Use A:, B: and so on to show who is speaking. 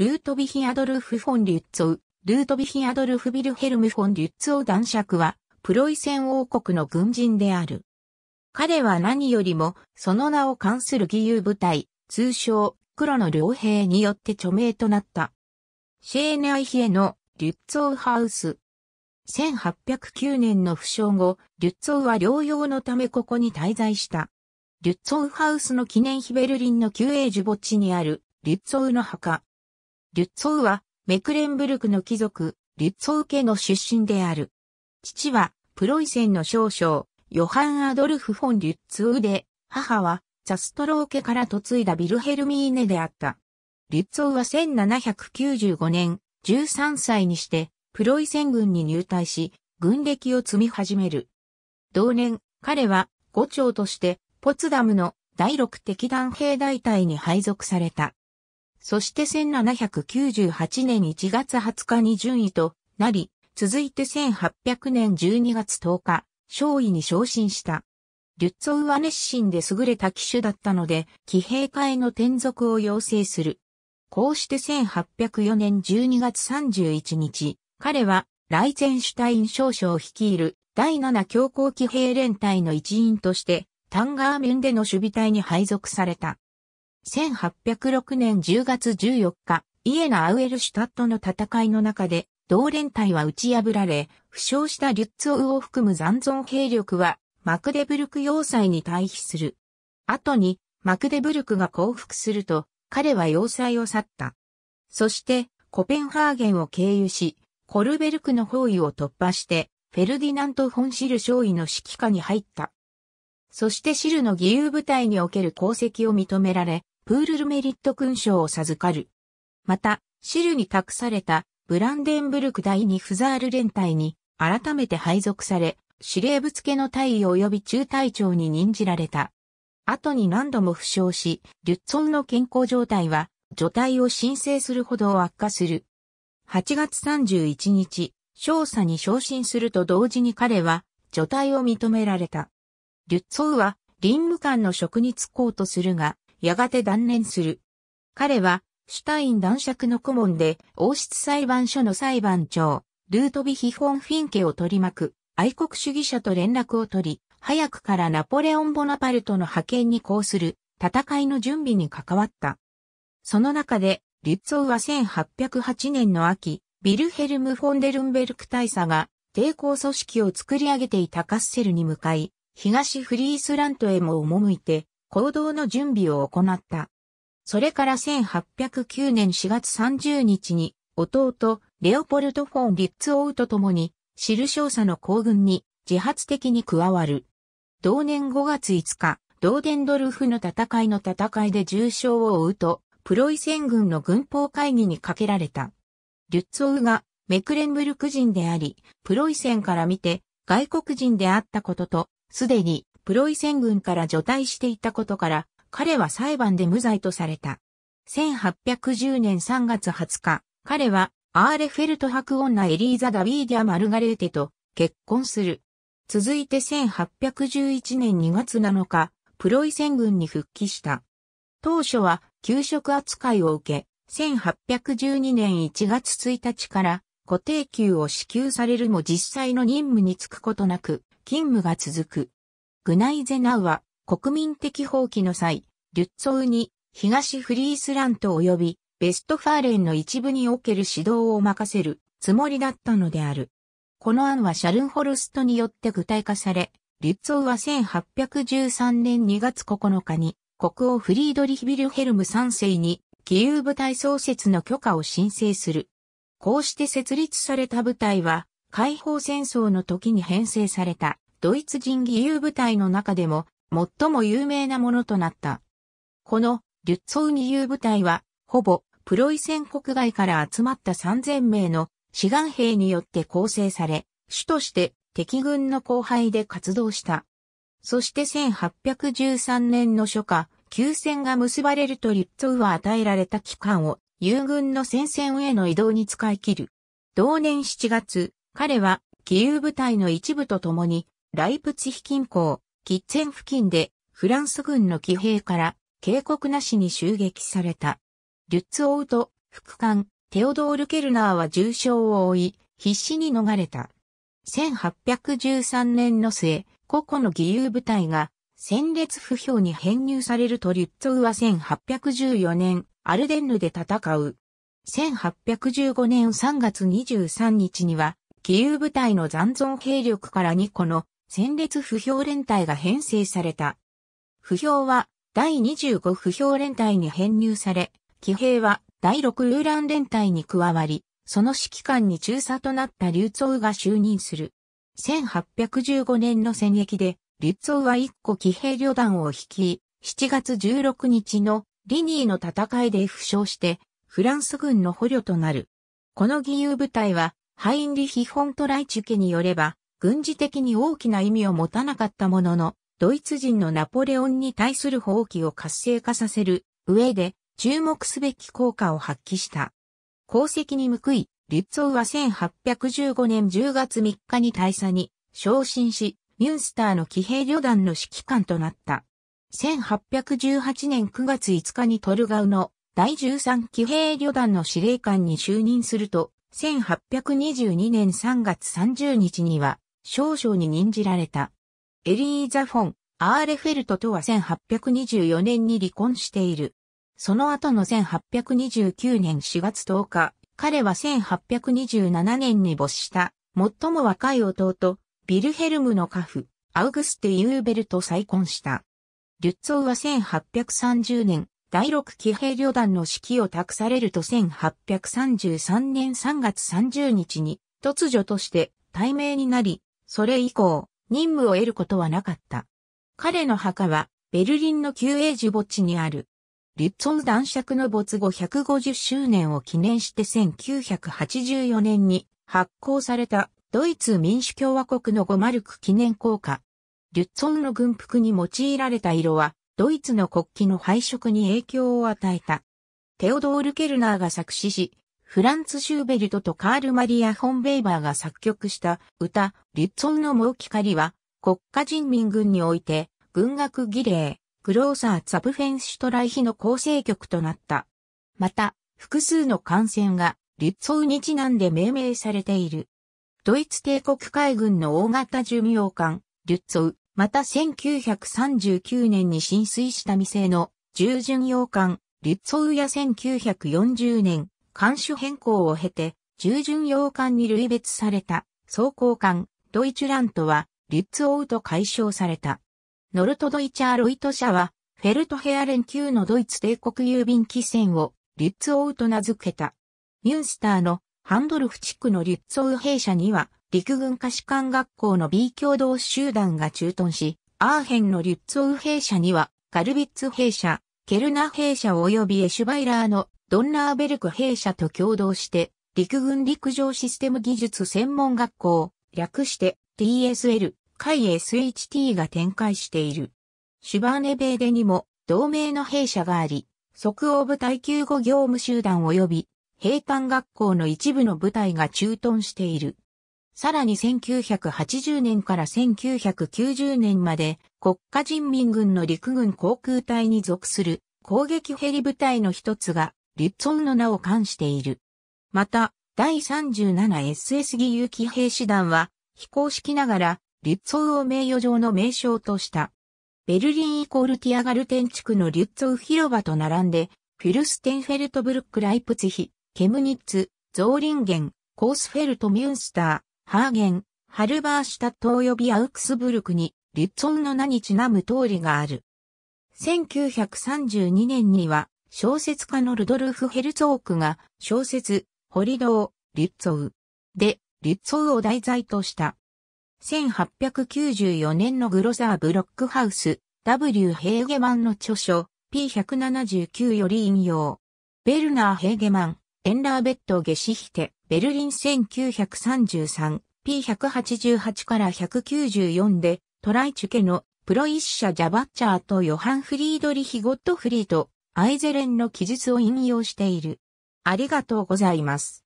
A: ルートヴィヒアドルフ・フォン・リュッツォウ、ルートヴィヒアドルフ・ビルヘルム・フォン・リュッツォウ男爵は、プロイセン王国の軍人である。彼は何よりも、その名を冠する義勇部隊、通称、黒の両兵によって著名となった。シェーネアイヒエの、リュッツォウハウス。1809年の負傷後、リュッツォウは療養のためここに滞在した。リュッツォウハウスの記念碑ベルリンの旧英樹墓地にある、リュッツォウの墓。リュッツォウは、メクレンブルクの貴族、リュッツォウ家の出身である。父は、プロイセンの少将、ヨハン・アドルフ・フォン・リュッツォウで、母は、ザストロー家から嫁いだビルヘルミーネであった。リュッツォウは1795年、13歳にして、プロイセン軍に入隊し、軍歴を積み始める。同年、彼は、伍長として、ポツダムの第六敵団兵大隊に配属された。そして1798年1月20日に順位となり、続いて1800年12月10日、勝位に昇進した。リュッツォウは熱心で優れた騎手だったので、騎兵会の転属を要請する。こうして1804年12月31日、彼はライゼンシュタイン少将を率いる第7強行騎兵連隊の一員として、タンガーメンでの守備隊に配属された。1806年10月14日、イエナ・アウエルシュタットの戦いの中で、同連隊は打ち破られ、負傷したリュッツオウを含む残存兵力は、マクデブルク要塞に退避する。後に、マクデブルクが降伏すると、彼は要塞を去った。そして、コペンハーゲンを経由し、コルベルクの包囲を突破して、フェルディナント・フォンシル少尉の指揮下に入った。そしてシルの義勇部隊における功績を認められ、プールルメリット勲章を授かる。また、シルに託されたブランデンブルク第二フザール連隊に改めて配属され、司令部付けの隊位及び中隊長に任じられた。後に何度も負傷し、リュッツォンの健康状態は、除隊を申請するほど悪化する。8月31日、少佐に昇進すると同時に彼は、除隊を認められた。リュッツォーは、臨務官の職に就こうとするが、やがて断念する。彼は、シュタイン男爵の顧問で、王室裁判所の裁判長、ルートビヒ・フォン・フィンケを取り巻く、愛国主義者と連絡を取り、早くからナポレオン・ボナパルトの派遣に抗する、戦いの準備に関わった。その中で、リュッツォーは1808年の秋、ビルヘルム・フォンデルンベルク大佐が抵抗組織を作り上げていたカッセルに向かい、東フリースラントへも赴いて、行動の準備を行った。それから1809年4月30日に、弟、レオポルト・フォン・リッツオウと共に、シル少佐の行軍に自発的に加わる。同年5月5日、ドーデンドルフの戦いの戦いで重傷を負うと、プロイセン軍の軍法会議にかけられた。リュッツオウがメクレンブルク人であり、プロイセンから見て外国人であったことと、すでにプロイセン軍から除隊していたことから、彼は裁判で無罪とされた。1810年3月20日、彼はアーレフェルト博女エリーザ・ダビーディア・マルガレーテと結婚する。続いて1811年2月7日、プロイセン軍に復帰した。当初は給食扱いを受け、1812年1月1日から固定給を支給されるも実際の任務に就くことなく、勤務が続く。グナイゼナウは国民的放棄の際、リュッツォウに東フリースラント及びベストファーレンの一部における指導を任せるつもりだったのである。この案はシャルンホルストによって具体化され、リュッツォウは1813年2月9日に国王フリードリヒビルヘルム3世に義勇部隊創設の許可を申請する。こうして設立された部隊は解放戦争の時に編成されたドイツ人義勇部隊の中でも最も有名なものとなった。このリュッツォウ義勇部隊は、ほぼプロイセン国外から集まった3000名の志願兵によって構成され、主として敵軍の後輩で活動した。そして1813年の初夏、休戦が結ばれるとリュッツォウは与えられた期間を友軍の戦線への移動に使い切る。同年7月、彼は義勇部隊の一部と共にライプツヒ近郊、キッツェン付近でフランス軍の騎兵から警告なしに襲撃された。リュッツ・オート、副官、テオドール・ケルナーは重傷を負い、必死に逃れた。1813年の末、個々の義勇部隊が戦列不評に編入されるとリュッツウは1814年、アルデンヌで戦う。1815年3月23日には、義勇部隊の残存兵力から2個の戦列不評連隊が編成された。不評は第25不評連隊に編入され、騎兵は第6ラン連隊に加わり、その指揮官に中佐となった劉宗が就任する。1815年の戦役で、劉宗は一個騎兵旅団を率い、7月16日のリニーの戦いで負傷して、フランス軍の捕虜となる。この義勇部隊は、ハインリヒ・フォントライチュケによれば、軍事的に大きな意味を持たなかったものの、ドイツ人のナポレオンに対する放棄を活性化させる上で注目すべき効果を発揮した。功績に報い、リュッツォウは1815年10月3日に大佐に昇進し、ミュンスターの騎兵旅団の指揮官となった。1818年9月5日にトルガウの第13騎兵旅団の司令官に就任すると、1822年3月30日には少将に任じられた。エリーザ・フォン、アーレフェルトとは1824年に離婚している。その後の1829年4月10日、彼は1827年に没した、最も若い弟、ビルヘルムの家父、アウグスト・ユーベルと再婚した。リュッツォーは1830年、第6騎兵旅団の指揮を託されると1833年3月30日に、突如として大名になり、それ以降、任務を得ることはなかった。彼の墓は、ベルリンの旧英寺墓地にある。リッツォン男爵の没後150周年を記念して1984年に発行されたドイツ民主共和国のゴマルク記念硬貨。リュッツォンの軍服に用いられた色はドイツの国旗の配色に影響を与えた。テオドール・ケルナーが作詞し、フランツ・シューベルトとカール・マリア・ホンベイバーが作曲した歌、リッツォンのもう光は、国家人民軍において、軍学儀礼、クローサー・ザブフェンシュトライヒの構成曲となった。また、複数の艦船が、リッツォンにちなんで命名されている。ドイツ帝国海軍の大型巡洋艦、リュッツォウ、また1939年に浸水した未成の重巡洋艦、リュッツォウや1940年、艦種変更を経て、従順洋艦に類別された、装甲艦、ドイツラントは、リュッツオウと解消された。ノルトドイチャーロイト社は、フェルトヘアレン級のドイツ帝国郵便機船を、リュッツオウと名付けた。ミュンスターのハンドルフ地区のリュッツオウ兵舎には、陸軍下士館学校の B 共同集団が駐屯し、アーヘンのリュッツオウ兵舎には、ガルビッツ兵舎、ケルナ兵舎及びエシュバイラーのドンナーベルク兵舎と共同して、陸軍陸上システム技術専門学校、略して TSL、海 SHT が展開している。シュバーネベーデにも同盟の兵舎があり、即応部隊救護業務集団及び、兵官学校の一部の部隊が駐屯している。さらに1980年から1990年まで国家人民軍の陸軍航空隊に属する攻撃ヘリ部隊の一つがリッツォンの名を冠している。また、第 37SS 義勇気兵士団は非公式ながらリッツォンを名誉上の名称とした。ベルリンイコールティアガルテン地区のリュッツォン広場と並んで、フィルステンフェルトブルック・ライプツヒ、ケムニッツ、ゾーリンゲン、コースフェルト・ミュンスター、ハーゲン、ハルバーシュタット及びアウクスブルクに、リュッツォンの名にちなむ通りがある。1932年には、小説家のルドルフ・ヘルツォークが、小説、ホリドー、リュッツォウ、で、リュッツォウを題材とした。1894年のグロザー・ブロックハウス、W. ヘーゲマンの著書、P179 より引用。ベルナー・ヘーゲマン、エンラーベット・ゲシヒテ。ベルリン 1933P188 から194でトライチュケのプロイッシャ・ジャバッチャーとヨハン・フリードリヒ・ゴットフリート、アイゼレンの記述を引用している。ありがとうございます。